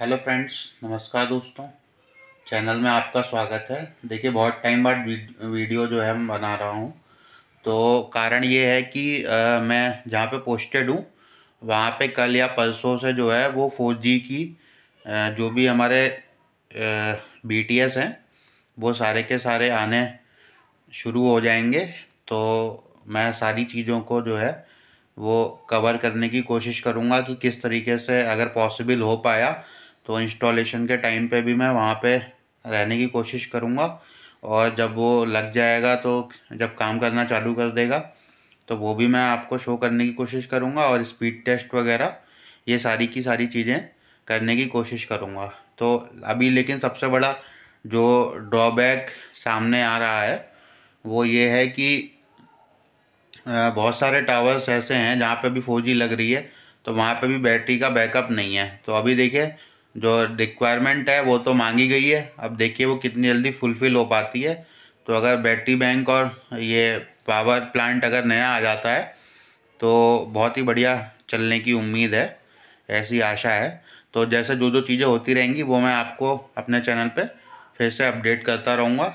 hello friends नमस्कार दोस्तों channel में आपका स्वागत है देखिए बहुत टाइम बाद वीडियो जो है मैं बना रहा हूँ तो कारण ये है कि आ, मैं जहाँ पे पोस्टेड हूँ वहाँ पे कल या परसों से जो है वो फोर जी की आ, जो भी हमारे बी टी एस हैं वो सारे के सारे आने शुरू हो जाएंगे तो मैं सारी चीज़ों को जो है वो कवर करने की कोशिश करूँगा कि किस तरीके से अगर पॉसिबल हो पाया तो इंस्टॉलेशन के टाइम पे भी मैं वहाँ पे रहने की कोशिश करूँगा और जब वो लग जाएगा तो जब काम करना चालू कर देगा तो वो भी मैं आपको शो करने की कोशिश करूँगा और स्पीड टेस्ट वगैरह ये सारी की सारी चीज़ें करने की कोशिश करूँगा तो अभी लेकिन सबसे बड़ा जो ड्रॉबैक सामने आ रहा है वो ये है कि बहुत सारे टावर्स ऐसे हैं जहाँ पे भी फोर लग रही है तो वहाँ पे भी बैटरी का बैकअप नहीं है तो अभी देखिए जो रिक्वायरमेंट है वो तो मांगी गई है अब देखिए वो कितनी जल्दी फुलफ़िल हो पाती है तो अगर बैटरी बैंक और ये पावर प्लांट अगर नया आ जाता है तो बहुत ही बढ़िया चलने की उम्मीद है ऐसी आशा है तो जैसे जो जो चीज़ें होती रहेंगी वो मैं आपको अपने चैनल पे फिर से अपडेट करता रहूँगा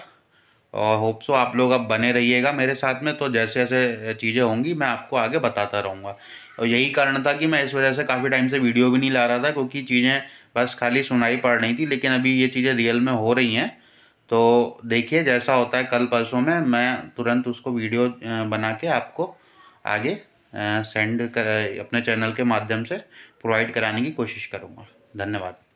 और होप सो आप लोग अब बने रहिएगा मेरे साथ में तो जैसे जैसे चीज़ें होंगी मैं आपको आगे बताता रहूँगा और यही कारण था कि मैं इस वजह से काफ़ी टाइम से वीडियो भी नहीं ला रहा था क्योंकि चीज़ें बस खाली सुनाई पड़ रही थी लेकिन अभी ये चीज़ें रियल में हो रही हैं तो देखिए जैसा होता है कल परसों में मैं तुरंत उसको वीडियो बना के आपको आगे सेंड कर अपने चैनल के माध्यम से प्रोवाइड कराने की कोशिश करूँगा धन्यवाद